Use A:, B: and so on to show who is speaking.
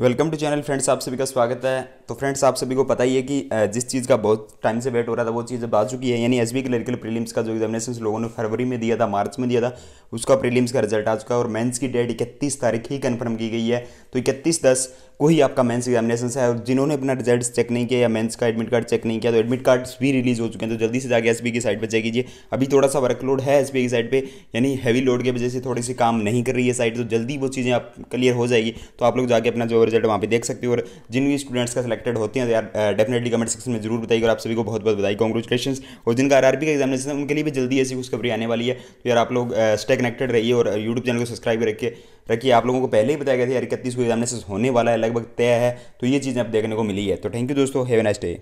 A: welcome to channel friends आप सभी का स्वागत है तो फ्रेंड्स आप सभी को पता ही है कि जिस चीज़ का बहुत टाइम से वेट हो रहा था वो चीज़ अब आ चुकी है यानी एस बी क्लरिकल प्रीलिम्स का जो एग्जामिनेशन लोगों ने फरवरी में दिया था मार्च में दिया था उसका प्रीलिम्स का रिजल्ट आ चुका है और मेंस की डेट इकतीस तारीख ही कन्फर्म की गई है तो इकतीस दस को ही आपका मेंस एग्जामिनेशन है और जिन्होंने अपना रिजल्ट चेक नहीं किया या मेंस का एडमिट कार्ड चेक नहीं किया तो एडमिट कार्ड्स भी रिलीज हो चुके हैं तो जल्दी से जाकर एस की साइड पर चेक कीजिए अभी थोड़ा सा वर्कलोड है एस की साइड पर यानी हैवी लोड की वजह से थोड़ी सी काम नहीं कर रही है साइड तो जल्दी वो चीज़ें आप क्लियर हो जाएगी तो आप लोग जाके अपना जो रिजल्ट वहाँ पर देख सकते हो और जिन भी स्टूडेंट्स का सिलेक्टेड होते हैं तो यार डेफिनेटली कमेंट सेक्शन में जरूर बताइए और आप सभी को बहुत बहुत बधाई कॉन्ग्रेचुलेशन और जिनका आर का एग्जामिनेशन है उनके लिए भी जल्दी ऐसी खुशखबरी आने वाली है तो यार आप लोग स्टे कनेक्टेड रहिए और यूट्यूब चैनल को सब्सक्राइब रखिए रखिए आप लोगों को पहले ही बताया गया था यार इकतीस को एग्जामिनेशन होने वाला है लगभग तय है तो ये चीज़ अब देखने को मिली है तो थैंक यू दोस्तों हैवे नाइस डे